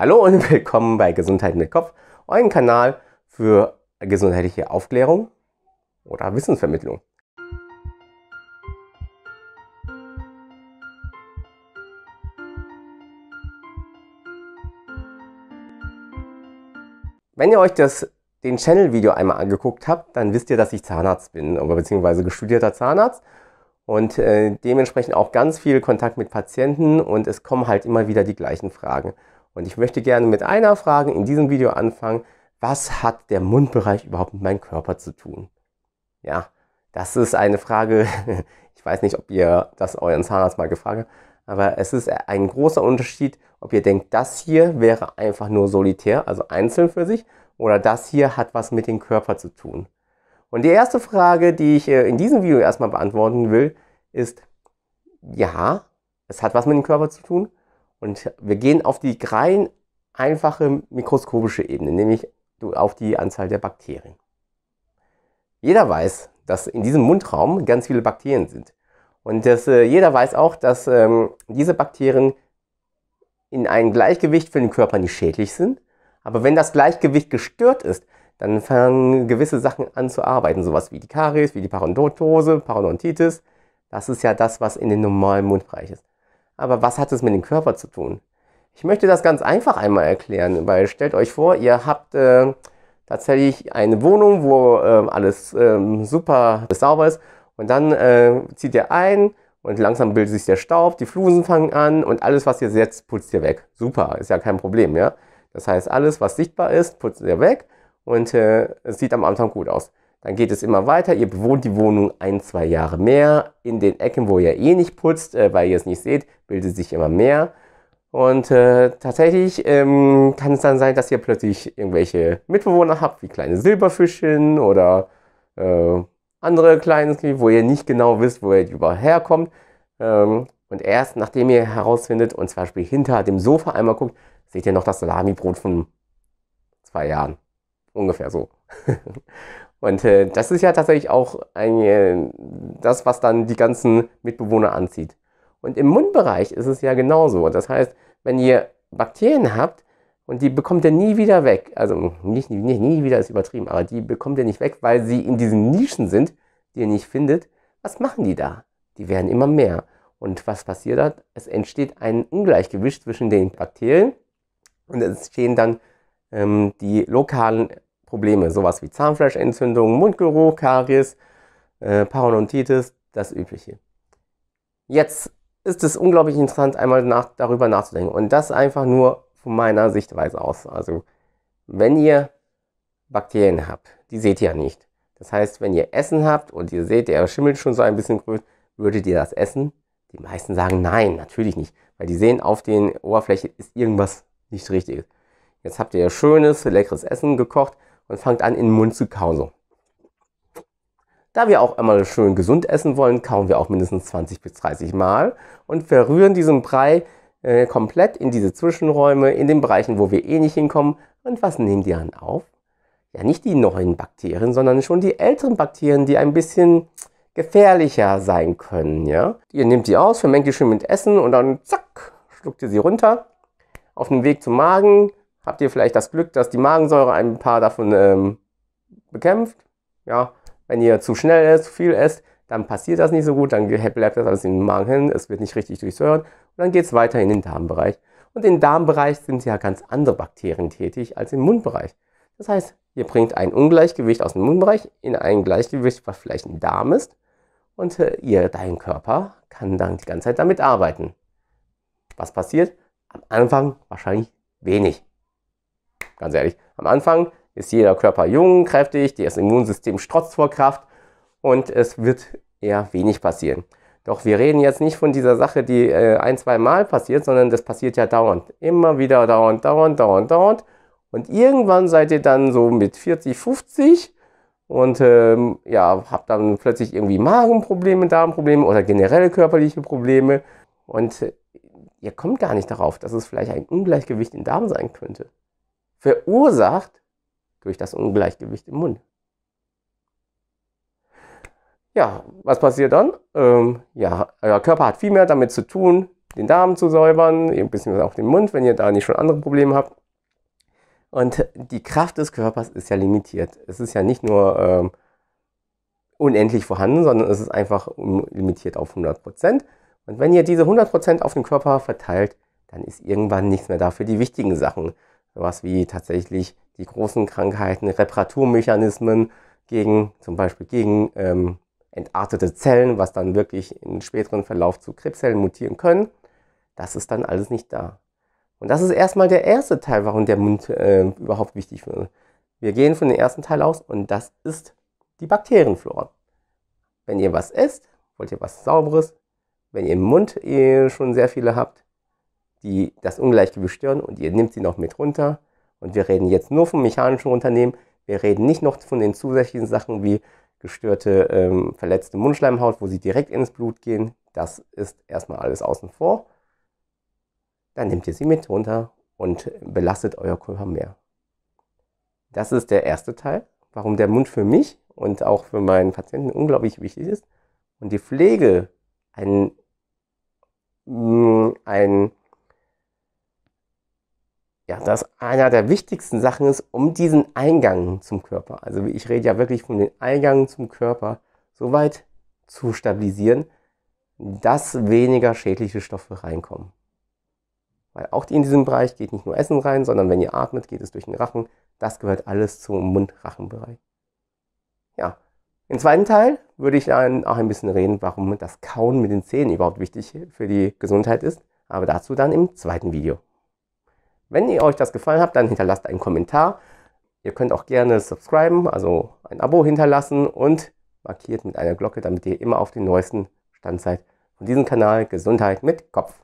Hallo und willkommen bei Gesundheit mit Kopf, euren Kanal für gesundheitliche Aufklärung oder Wissensvermittlung. Wenn ihr euch das, den Channel-Video einmal angeguckt habt, dann wisst ihr, dass ich Zahnarzt bin, beziehungsweise gestudierter Zahnarzt und äh, dementsprechend auch ganz viel Kontakt mit Patienten und es kommen halt immer wieder die gleichen Fragen. Und ich möchte gerne mit einer Frage in diesem Video anfangen. Was hat der Mundbereich überhaupt mit meinem Körper zu tun? Ja, das ist eine Frage. Ich weiß nicht, ob ihr das euren Zahnarzt mal gefragt habt. Aber es ist ein großer Unterschied, ob ihr denkt, das hier wäre einfach nur solitär, also einzeln für sich, oder das hier hat was mit dem Körper zu tun. Und die erste Frage, die ich äh, in diesem Video erstmal beantworten will, ist, ja, es hat was mit dem Körper zu tun, und wir gehen auf die rein einfache mikroskopische Ebene, nämlich auf die Anzahl der Bakterien. Jeder weiß, dass in diesem Mundraum ganz viele Bakterien sind. Und dass, äh, jeder weiß auch, dass ähm, diese Bakterien in einem Gleichgewicht für den Körper nicht schädlich sind. Aber wenn das Gleichgewicht gestört ist, dann fangen gewisse Sachen an zu arbeiten. Sowas wie die Karies, wie die Parodontose, Parodontitis. Das ist ja das, was in den normalen Mundbereich ist. Aber was hat es mit dem Körper zu tun? Ich möchte das ganz einfach einmal erklären, weil stellt euch vor, ihr habt äh, tatsächlich eine Wohnung, wo äh, alles äh, super sauber ist und dann äh, zieht ihr ein und langsam bildet sich der Staub, die Flusen fangen an und alles, was ihr setzt, putzt ihr weg. Super, ist ja kein Problem, ja. Das heißt, alles, was sichtbar ist, putzt ihr weg und äh, es sieht am Anfang gut aus. Dann geht es immer weiter. Ihr bewohnt die Wohnung ein, zwei Jahre mehr. In den Ecken, wo ihr eh nicht putzt, äh, weil ihr es nicht seht, bildet sich immer mehr. Und äh, tatsächlich ähm, kann es dann sein, dass ihr plötzlich irgendwelche Mitbewohner habt, wie kleine Silberfischchen oder äh, andere kleine, wo ihr nicht genau wisst, wo ihr überall herkommt. Ähm, und erst nachdem ihr herausfindet und zum Beispiel hinter dem Sofa einmal guckt, seht ihr noch das Salamibrot von zwei Jahren. Ungefähr so. Und äh, das ist ja tatsächlich auch ein, äh, das, was dann die ganzen Mitbewohner anzieht. Und im Mundbereich ist es ja genauso. Das heißt, wenn ihr Bakterien habt und die bekommt ihr nie wieder weg, also nicht, nicht nie wieder ist übertrieben, aber die bekommt ihr nicht weg, weil sie in diesen Nischen sind, die ihr nicht findet, was machen die da? Die werden immer mehr. Und was passiert da? Es entsteht ein Ungleichgewicht zwischen den Bakterien und es entstehen dann ähm, die lokalen Probleme, sowas wie Zahnfleischentzündung, Mundgeruch, Karies, äh, Parodontitis, das Übliche. Jetzt ist es unglaublich interessant, einmal nach, darüber nachzudenken. Und das einfach nur von meiner Sichtweise aus. Also, wenn ihr Bakterien habt, die seht ihr ja nicht. Das heißt, wenn ihr Essen habt und ihr seht, der schimmelt schon so ein bisschen grün, würdet ihr das essen? Die meisten sagen nein, natürlich nicht. Weil die sehen, auf den Oberflächen ist irgendwas nicht richtig. Jetzt habt ihr schönes, leckeres Essen gekocht und fangt an, in den Mund zu kauen. So. Da wir auch einmal schön gesund essen wollen, kauen wir auch mindestens 20 bis 30 Mal und verrühren diesen Brei äh, komplett in diese Zwischenräume, in den Bereichen, wo wir eh nicht hinkommen. Und was nehmen die dann auf? Ja, nicht die neuen Bakterien, sondern schon die älteren Bakterien, die ein bisschen gefährlicher sein können. Ja? Ihr nehmt die aus, vermengt die schön mit Essen und dann zack, schluckt ihr sie runter auf dem Weg zum Magen habt ihr vielleicht das Glück, dass die Magensäure ein paar davon ähm, bekämpft. Ja, wenn ihr zu schnell esst, zu viel esst, dann passiert das nicht so gut, dann bleibt das alles im Magen hin, es wird nicht richtig durchsäuren und dann geht es weiter in den Darmbereich. Und im Darmbereich sind ja ganz andere Bakterien tätig als im Mundbereich. Das heißt, ihr bringt ein Ungleichgewicht aus dem Mundbereich in ein Gleichgewicht, was vielleicht ein Darm ist. Und äh, ihr, dein Körper, kann dann die ganze Zeit damit arbeiten. Was passiert? Am Anfang wahrscheinlich wenig. Ganz ehrlich, am Anfang ist jeder Körper jung, kräftig, das Immunsystem strotzt vor Kraft und es wird eher wenig passieren. Doch wir reden jetzt nicht von dieser Sache, die äh, ein, zwei Mal passiert, sondern das passiert ja dauernd. Immer wieder dauernd, dauernd, dauernd, dauernd. Und irgendwann seid ihr dann so mit 40, 50 und ähm, ja, habt dann plötzlich irgendwie Magenprobleme, Darmprobleme oder generelle körperliche Probleme. Und äh, ihr kommt gar nicht darauf, dass es vielleicht ein Ungleichgewicht im Darm sein könnte verursacht durch das Ungleichgewicht im Mund. Ja, was passiert dann? Ähm, ja, euer Körper hat viel mehr damit zu tun, den Darm zu säubern, ein bisschen auch den Mund, wenn ihr da nicht schon andere Probleme habt. Und die Kraft des Körpers ist ja limitiert. Es ist ja nicht nur ähm, unendlich vorhanden, sondern es ist einfach limitiert auf 100%. Und wenn ihr diese 100% auf den Körper verteilt, dann ist irgendwann nichts mehr da für die wichtigen Sachen sowas wie tatsächlich die großen Krankheiten, Reparaturmechanismen gegen zum Beispiel gegen ähm, entartete Zellen, was dann wirklich in späteren Verlauf zu Krebszellen mutieren können. Das ist dann alles nicht da. Und das ist erstmal der erste Teil, warum der Mund äh, überhaupt wichtig wird. Wir gehen von dem ersten Teil aus und das ist die Bakterienflora. Wenn ihr was isst, wollt ihr was Sauberes. Wenn ihr im Mund eh schon sehr viele habt, die das Ungleichgewicht stören und ihr nehmt sie noch mit runter. Und wir reden jetzt nur vom mechanischen Unternehmen. Wir reden nicht noch von den zusätzlichen Sachen wie gestörte, ähm, verletzte Mundschleimhaut, wo sie direkt ins Blut gehen. Das ist erstmal alles außen vor. Dann nehmt ihr sie mit runter und belastet euer Körper mehr. Das ist der erste Teil, warum der Mund für mich und auch für meinen Patienten unglaublich wichtig ist. Und die Pflege ein, mm, ein ja, das einer der wichtigsten Sachen ist, um diesen Eingang zum Körper, also ich rede ja wirklich von den Eingang zum Körper, so weit zu stabilisieren, dass weniger schädliche Stoffe reinkommen. Weil auch in diesem Bereich geht nicht nur Essen rein, sondern wenn ihr atmet, geht es durch den Rachen. Das gehört alles zum Mund-Rachen-Bereich. Ja, im zweiten Teil würde ich dann auch ein bisschen reden, warum das Kauen mit den Zähnen überhaupt wichtig für die Gesundheit ist. Aber dazu dann im zweiten Video. Wenn ihr euch das gefallen habt, dann hinterlasst einen Kommentar. Ihr könnt auch gerne subscriben, also ein Abo hinterlassen und markiert mit einer Glocke, damit ihr immer auf den neuesten Stand seid von diesem Kanal Gesundheit mit Kopf.